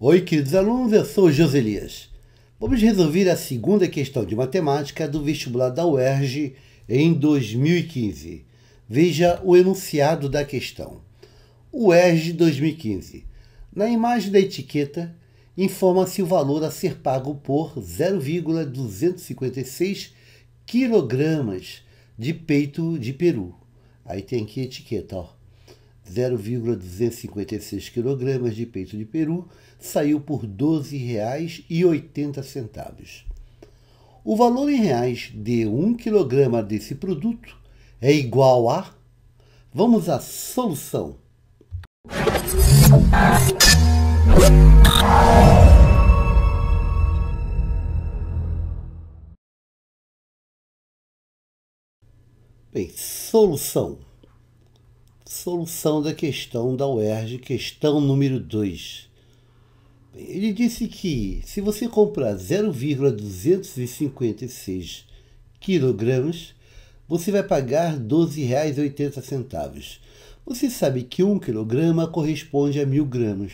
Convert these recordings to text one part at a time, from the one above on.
Oi, queridos alunos, eu sou José Elias. Vamos resolver a segunda questão de matemática do vestibular da UERJ em 2015. Veja o enunciado da questão. UERJ 2015. Na imagem da etiqueta, informa-se o valor a ser pago por 0,256 quilogramas de peito de peru. Aí tem aqui a etiqueta, ó. 0,256 kg de peito de peru saiu por R$ 12,80. O valor em reais de 1 kg desse produto é igual a. Vamos à solução. Bem, solução solução da questão da UERJ, questão número 2. Ele disse que se você comprar 0,256 quilogramas, você vai pagar R$ 12,80. Você sabe que 1 quilograma corresponde a 1.000 gramas.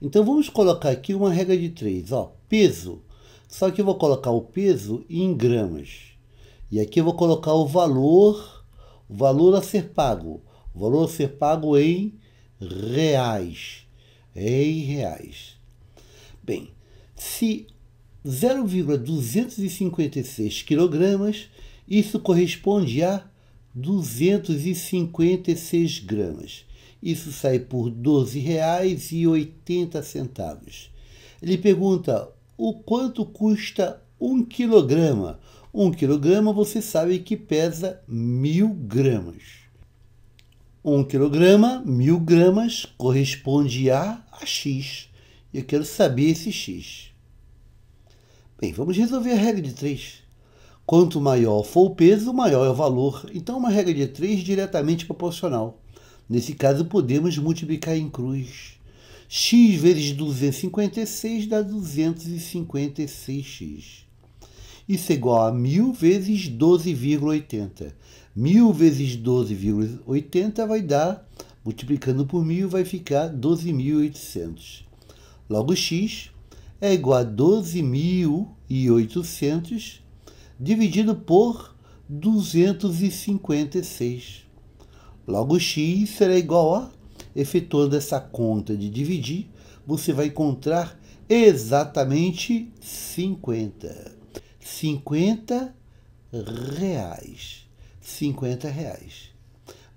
Então vamos colocar aqui uma regra de 3, ó, peso. Só que eu vou colocar o peso em gramas. E aqui eu vou colocar o valor, o valor a ser pago. O valor a ser pago em reais. Em reais. Bem, se 0,256 quilogramas, isso corresponde a 256 gramas. Isso sai por R$ 12,80. Ele pergunta o quanto custa um quilograma. Um quilograma você sabe que pesa mil gramas. 1 kg, 1000 gramas, corresponde a, a x. Eu quero saber esse x. Bem, vamos resolver a regra de 3. Quanto maior for o peso, maior é o valor. Então, uma regra de 3 diretamente proporcional. Nesse caso, podemos multiplicar em cruz. x vezes 256 dá 256x isso é igual a 1000 vezes 12,80. 1000 vezes 12,80 vai dar, multiplicando por 1000, vai ficar 12.800. Logo, x é igual a 12.800 dividido por 256. Logo, x será igual a, efetuando essa conta de dividir, você vai encontrar exatamente 50. 50 reais. 50 reais.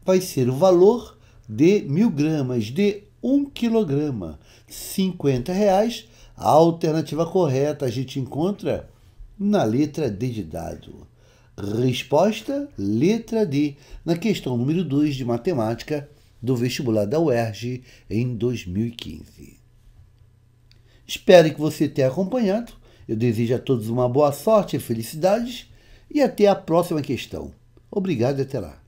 Vai ser o valor de mil gramas, de um quilograma. 50 reais. A alternativa correta a gente encontra na letra D de dado. Resposta, letra D, na questão número 2 de matemática do vestibular da UERJ em 2015. Espero que você tenha acompanhado eu desejo a todos uma boa sorte e felicidades e até a próxima questão. Obrigado e até lá.